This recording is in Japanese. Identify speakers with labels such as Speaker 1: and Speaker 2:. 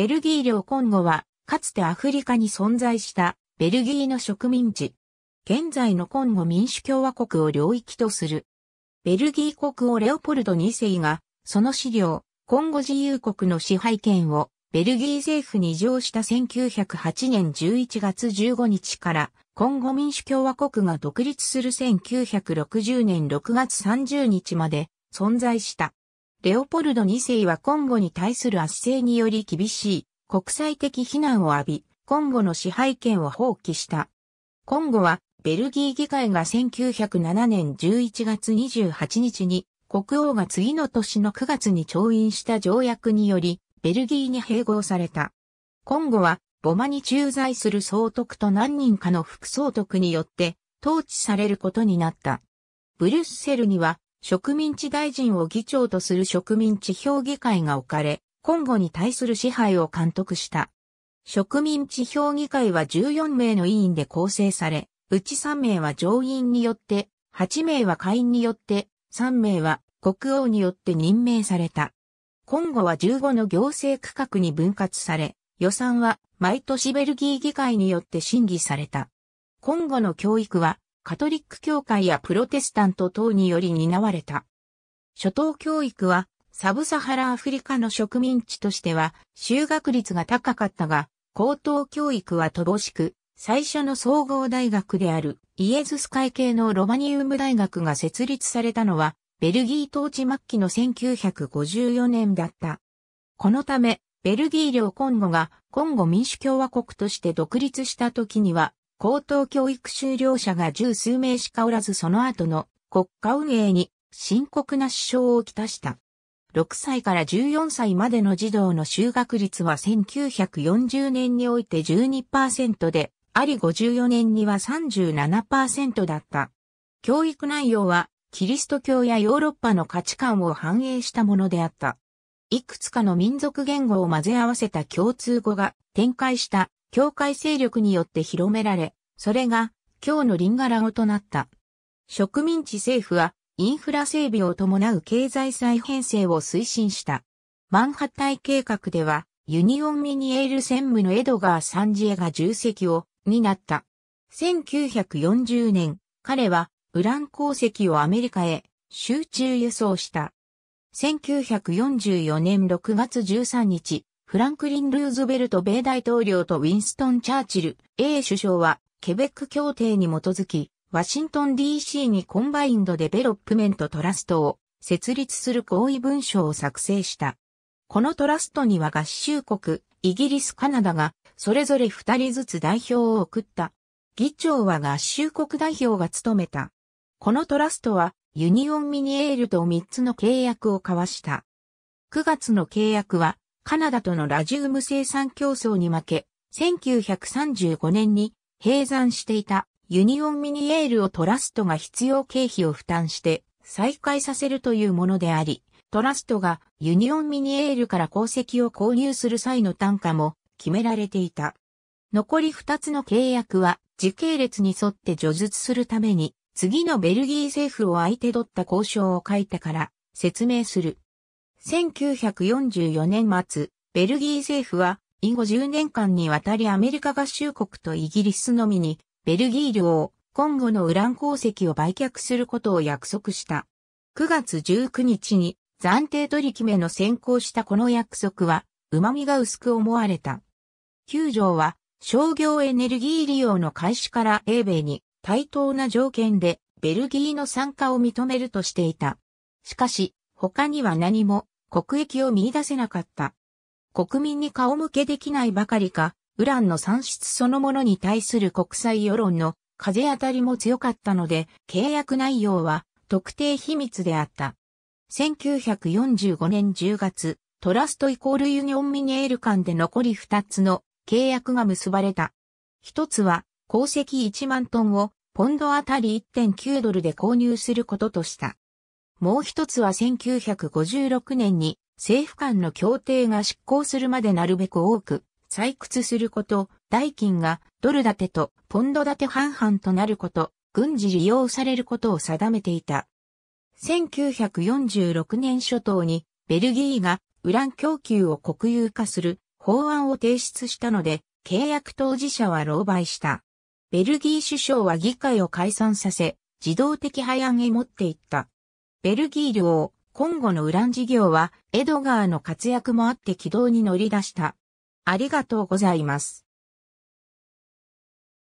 Speaker 1: ベルギー領コンゴは、かつてアフリカに存在したベルギーの植民地。現在のコンゴ民主共和国を領域とする。ベルギー国王レオポルド2世が、その資料、コンゴ自由国の支配権をベルギー政府に譲した1908年11月15日から、コンゴ民主共和国が独立する1960年6月30日まで存在した。レオポルド2世はコンゴに対する圧政により厳しい国際的非難を浴び、コンゴの支配権を放棄した。コンゴはベルギー議会が1907年11月28日に国王が次の年の9月に調印した条約によりベルギーに併合された。コンゴはボマに駐在する総督と何人かの副総督によって統治されることになった。ブリュッセルには植民地大臣を議長とする植民地評議会が置かれ、今後に対する支配を監督した。植民地評議会は14名の委員で構成され、うち3名は上院によって、8名は下院によって、3名は国王によって任命された。今後は15の行政区画に分割され、予算は毎年ベルギー議会によって審議された。今後の教育はカトリック教会やプロテスタント等により担われた。初等教育は、サブサハラアフリカの植民地としては、就学率が高かったが、高等教育は乏しく、最初の総合大学であるイエズス会系のロマニウム大学が設立されたのは、ベルギー統治末期の1954年だった。このため、ベルギー領コンゴがコンゴ民主共和国として独立した時には、高等教育修了者が十数名しかおらずその後の国家運営に深刻な支障をきたした。6歳から14歳までの児童の就学率は1940年において12%で、あり54年には37%だった。教育内容は、キリスト教やヨーロッパの価値観を反映したものであった。いくつかの民族言語を混ぜ合わせた共通語が展開した教会勢力によって広められ、それが今日のリンガラ語となった。植民地政府はインフラ整備を伴う経済再編成を推進した。マンハッタイ計画では、ユニオン・ミニエール専務のエドガー・サンジエが重責を担った。1940年、彼はウラン鉱石をアメリカへ集中輸送した。1944年6月13日、フランクリン・ルーズベルト米大統領とウィンストン・チャーチル、A 首相は、ケベック協定に基づき、ワシントン DC にコンバインドデベロップメントトラストを設立する合意文書を作成した。このトラストには合衆国、イギリス、カナダが、それぞれ二人ずつ代表を送った。議長は合衆国代表が務めた。このトラストは、ユニオンミニエールと三つの契約を交わした。9月の契約は、カナダとのラジウム生産競争に負け、1935年に閉山していたユニオンミニエールをトラストが必要経費を負担して再開させるというものであり、トラストがユニオンミニエールから鉱石を購入する際の単価も決められていた。残り2つの契約は時系列に沿って除述するために次のベルギー政府を相手取った交渉を書いたから説明する。1944年末、ベルギー政府は、以後10年間にわたりアメリカ合衆国とイギリスのみに、ベルギー領、今後のウラン鉱石を売却することを約束した。9月19日に暫定取り決めの先行したこの約束は、旨味が薄く思われた。9条は、商業エネルギー利用の開始から英米に対等な条件でベルギーの参加を認めるとしていた。しかし、他には何も国益を見出せなかった。国民に顔向けできないばかりか、ウランの産出そのものに対する国際世論の風当たりも強かったので、契約内容は特定秘密であった。1945年10月、トラストイコールユニオンミニエール間で残り2つの契約が結ばれた。一つは、鉱石1万トンをポンドあたり1.9ドルで購入することとした。もう一つは1956年に政府間の協定が執行するまでなるべく多く採掘すること、代金がドル建てとポンド建て半々となること、軍事利用されることを定めていた。1946年初頭にベルギーがウラン供給を国有化する法案を提出したので契約当事者は狼狽した。ベルギー首相は議会を解散させ自動的廃案へ持っていった。ベルギー領、今後のウラン事業はエドガーの活躍もあって軌道に乗り出した。ありがとうございます。